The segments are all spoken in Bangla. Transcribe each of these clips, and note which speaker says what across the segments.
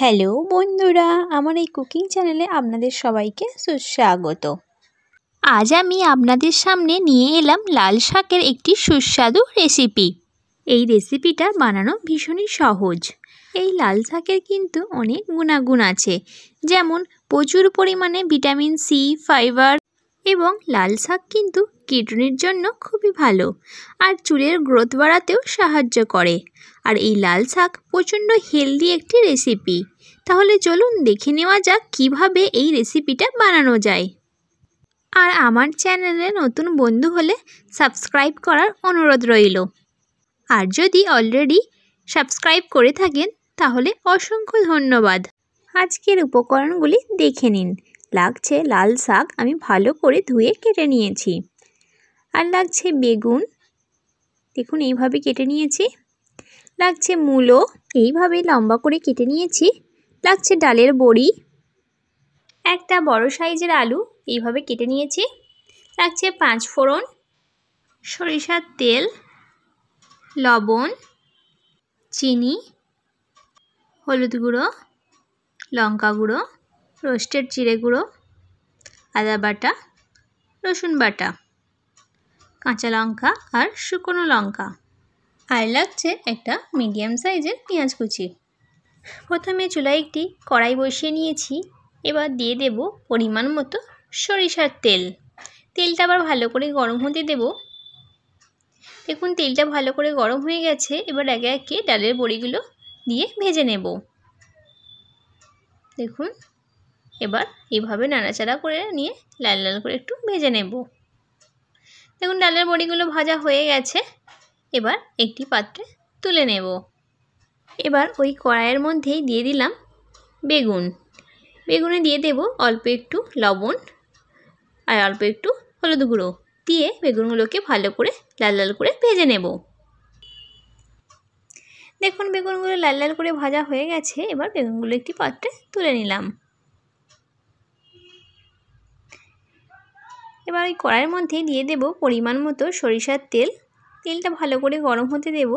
Speaker 1: হ্যালো বন্ধুরা আমার এই কুকিং চ্যানেলে আপনাদের সবাইকে সুস্বাগত আজ আমি আপনাদের সামনে নিয়ে এলাম লাল শাকের একটি সুস্বাদু রেসিপি এই রেসিপিটা বানানো ভীষণই সহজ এই লাল শাকের কিন্তু অনেক গুণাগুণ আছে যেমন প্রচুর পরিমাণে ভিটামিন সি ফাইবার এবং লাল শাক কিন্তু কিডনির জন্য খুবই ভালো আর চুলের গ্রোথ বাড়াতেও সাহায্য করে আর এই লাল শাক প্রচণ্ড হেলদি একটি রেসিপি তাহলে চলুন দেখে নেওয়া যাক কিভাবে এই রেসিপিটা বানানো যায় আর আমার চ্যানেলে নতুন বন্ধু হলে সাবস্ক্রাইব করার অনুরোধ রইল আর যদি অলরেডি সাবস্ক্রাইব করে থাকেন তাহলে অসংখ্য ধন্যবাদ আজকের উপকরণগুলি দেখে নিন লাগছে লাল শাক আমি ভালো করে ধুয়ে কেটে নিয়েছি আর লাগছে বেগুন দেখুন এইভাবে কেটে নিয়েছি লাগছে মূলো এইভাবে লম্বা করে কেটে নিয়েছি লাগছে ডালের বড়ি একটা বড় সাইজের আলু এইভাবে কেটে নিয়েছি লাগছে পাঁচ ফোড়ন সরিষার তেল লবণ চিনি হলুদ গুঁড়ো লঙ্কা গুঁড়ো রোস্টেড জিরে গুঁড়ো আদা বাটা রসুন বাটা কাঁচা লঙ্কা আর শুকনো লঙ্কা আর লাগছে একটা মিডিয়াম সাইজের পেঁয়াজ কুচি প্রথমে চুলায় একটি কড়াই বসিয়ে নিয়েছি এবার দিয়ে দেব পরিমাণ মতো সরিষার তেল তেলটা আবার ভালো করে গরম হতে দেব দেখুন তেলটা ভালো করে গরম হয়ে গেছে এবার একে একে ডালের বড়িগুলো দিয়ে ভেজে নেব দেখুন এবার এইভাবে নাড়াচাড়া করে নিয়ে লাল লাল করে একটু ভেজে নেব দেখুন ডালের বড়িগুলো ভাজা হয়ে গেছে এবার একটি পাত্রে তুলে নেব এবার ওই কড়াইয়ের মধ্যেই দিয়ে দিলাম বেগুন বেগুনে দিয়ে দেব অল্প একটু লবণ আর অল্প একটু হলুদ গুঁড়ো দিয়ে বেগুনগুলোকে ভালো করে লাল লাল করে ভেজে নেব দেখুন বেগুনগুলো লাল লাল করে ভাজা হয়ে গেছে এবার বেগুনগুলো একটি পাত্রে তুলে নিলাম এবার ওই কড়াইয়ের মধ্যে দিয়ে দেব পরিমাণ মতো সরিষার তেল তেলটা ভালো করে গরম হতে দেব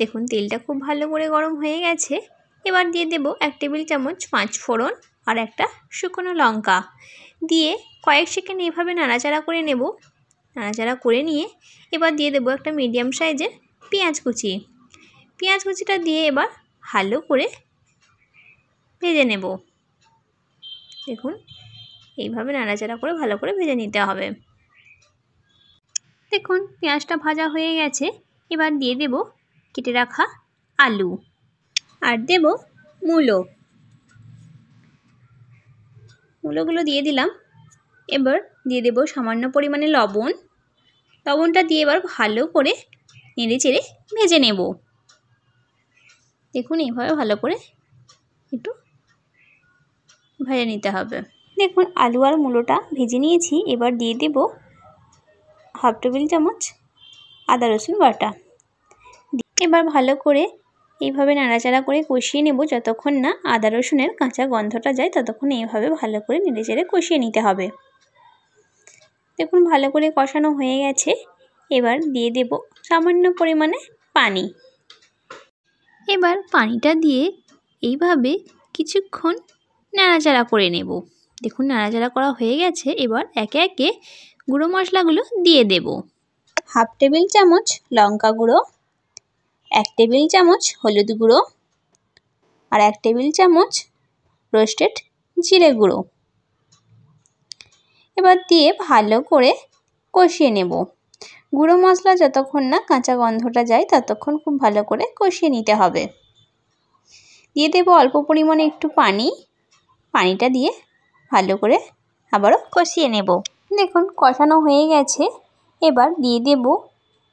Speaker 1: দেখুন তেলটা খুব ভালো করে গরম হয়ে গেছে এবার দিয়ে দেব এক টেবিল চামচ পাঁচ ফোড়ন আর একটা শুকনো লঙ্কা দিয়ে কয়েক সেকেন্ড এভাবে নাড়াচাড়া করে নেব নাড়াচাড়া করে নিয়ে এবার দিয়ে দেব একটা মিডিয়াম সাইজের পেঁয়াজ কুচি পেঁয়াজ কুচিটা দিয়ে এবার ভালো করে ভেজে নেব দেখুন এইভাবে নাড়াচাড়া করে ভালো করে ভেজে নিতে হবে দেখুন পেঁয়াজটা ভাজা হয়ে গেছে এবার দিয়ে দেব কেটে রাখা আলু আর দেব মূলো মূলোগুলো দিয়ে দিলাম এবার দিয়ে দেব সামান্য পরিমাণে লবণ লবণটা দিয়ে এবার ভালো করে নেড়ে চেড়ে ভেজে নেব দেখুন এইভাবে ভালো করে একটু ভেজে নিতে হবে দেখুন আলু আর মূলোটা ভেজে নিয়েছি এবার দিয়ে দেব হাফ টেবিল চামচ আদা রসুন বাটা এবার ভালো করে এইভাবে নাড়াচাড়া করে কষিয়ে নেব যতক্ষণ না আদা রসুনের কাঁচা গন্ধটা যায় ততক্ষণ এইভাবে ভালো করে নেড়েচেড়ে কষিয়ে নিতে হবে দেখুন ভালো করে কষানো হয়ে গেছে এবার দিয়ে দেব সামান্য পরিমাণে পানি এবার পানিটা দিয়ে এইভাবে কিছুক্ষণ নাড়াচাড়া করে নেব দেখুন নাড়াচাড়া করা হয়ে গেছে এবার একে একে গুঁড়ো মশলাগুলো দিয়ে দেব হাফ টেবিল চামচ লঙ্কা গুঁড়ো এক টেবিল চামচ হলুদ গুঁড়ো আর এক টেবিল চামচ রোস্টেড জিরে গুঁড়ো এবার দিয়ে ভালো করে কষিয়ে নেব গুঁড়ো মশলা যতক্ষণ না কাঁচা গন্ধটা যায় ততক্ষণ খুব ভালো করে কষিয়ে নিতে হবে দিয়ে দেবো অল্প পরিমাণে একটু পানি পানিটা দিয়ে ভালো করে আবারও কষিয়ে নেব দেখুন কষানো হয়ে গেছে এবার দিয়ে দেব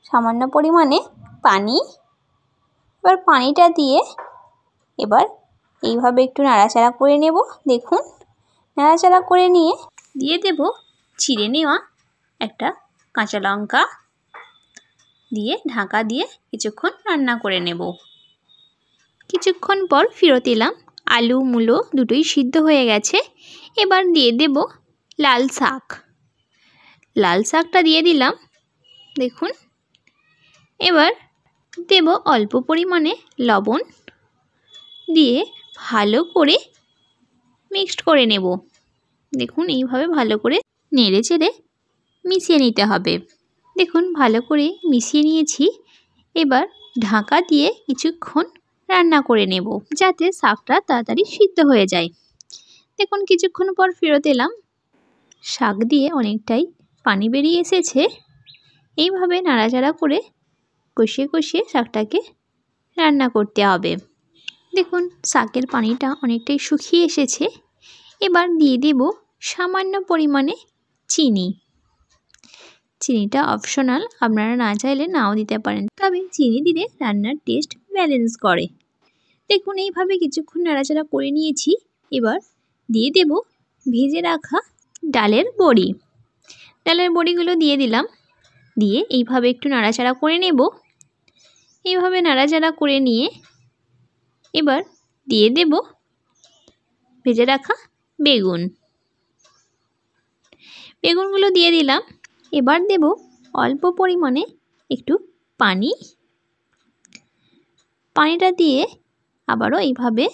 Speaker 1: সামান্য পরিমাণে পানি এবার পানিটা দিয়ে এবার এইভাবে একটু নাড়াচাড়া করে নেব দেখুন নাড়াচাড়া করে নিয়ে দিয়ে দেব ছিঁড়ে নেওয়া একটা কাঁচা লঙ্কা দিয়ে ঢাকা দিয়ে কিছুক্ষণ রান্না করে নেব কিছুক্ষণ পর ফেরত এলাম আলু মূলো দুটোই সিদ্ধ হয়ে গেছে এবার দিয়ে দেব লাল শাক লাল শাকটা দিয়ে দিলাম দেখুন এবার দেব অল্প পরিমাণে লবণ দিয়ে ভালো করে মিক্সড করে নেব দেখুন এইভাবে ভালো করে নেড়ে চেড়ে মিশিয়ে নিতে হবে দেখুন ভালো করে মিশিয়ে নিয়েছি এবার ঢাকা দিয়ে কিছুক্ষণ রান্না করে নেব যাতে শাকটা তাড়াতাড়ি সিদ্ধ হয়ে যায় দেখুন কিছুক্ষণ পর ফেরত এলাম শাক দিয়ে অনেকটাই পানি বেরিয়ে এসেছে এইভাবে নাড়াচাড়া করে কষিয়ে কষিয়ে শাকটাকে রান্না করতে হবে দেখুন শাকের পানিটা অনেকটাই শুকিয়ে এসেছে এবার দিয়ে দেব সামান্য পরিমাণে চিনি চিনিটা অপশনাল আপনারা না চাইলে নাও দিতে পারেন তবে চিনি দিলে রান্নার টেস্ট ব্যালেন্স করে দেখুন এইভাবে কিছুক্ষণ নাড়াচাড়া করে নিয়েছি এবার দিয়ে দেব ভেজে রাখা ডালের বড়ি ডালের বড়িগুলো দিয়ে দিলাম দিয়ে এইভাবে একটু নাড়াচাড়া করে নেব এইভাবে নাড়াচাড়া করে নিয়ে এবার দিয়ে দেব ভেজে রাখা বেগুন বেগুনগুলো দিয়ে দিলাম এবার দেব অল্প পরিমাণে একটু পানি পানিটা দিয়ে আবারও এইভাবে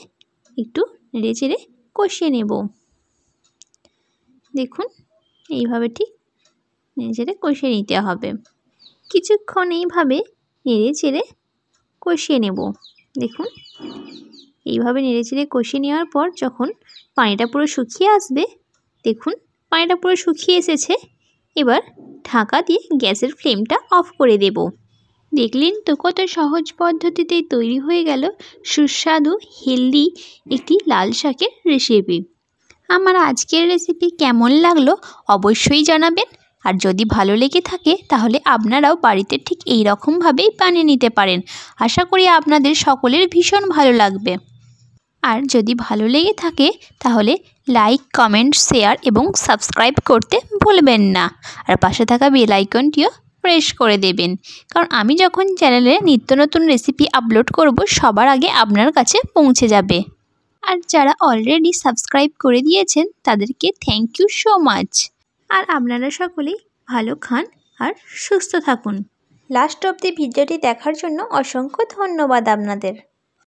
Speaker 1: একটু নেড়ে চেড়ে কষিয়ে নেব দেখুন এইভাবে ঠিক নেড়ে চেড়ে কষিয়ে নিতে হবে কিছুক্ষণ এইভাবে নেড়ে চেড়ে কষিয়ে নেব দেখুন এইভাবে নেড়ে চেড়ে কষিয়ে নেওয়ার পর যখন পানিটা পুরো শুকিয়ে আসবে দেখুন পানিটা পুরো শুকিয়ে এসেছে এবার ঢাকা দিয়ে গ্যাসের ফ্লেমটা অফ করে দেবো দেখলেন তো কত সহজ পদ্ধতিতেই তৈরি হয়ে গেল সুস্বাদু হেলদি একটি লাল শাকের রেসিপি আমার আজকের রেসিপি কেমন লাগলো অবশ্যই জানাবেন আর যদি ভালো লেগে থাকে তাহলে আপনারাও বাড়িতে ঠিক এই রকমভাবেই বানিয়ে নিতে পারেন আশা করি আপনাদের সকলের ভীষণ ভালো লাগবে আর যদি ভালো লেগে থাকে তাহলে লাইক কমেন্ট শেয়ার এবং সাবস্ক্রাইব করতে ভুলবেন না আর পাশে থাকা বেল আইকনটিও প্রেস করে দেবেন কারণ আমি যখন চ্যানেলে নিত্য নতুন রেসিপি আপলোড করব সবার আগে আপনার কাছে পৌঁছে যাবে আর যারা অলরেডি সাবস্ক্রাইব করে দিয়েছেন তাদেরকে থ্যাংক ইউ সো মাচ আর আপনারা সকলেই ভালো খান আর সুস্থ থাকুন লাস্ট অব দি ভিডিওটি দেখার জন্য অসংখ্য ধন্যবাদ আপনাদের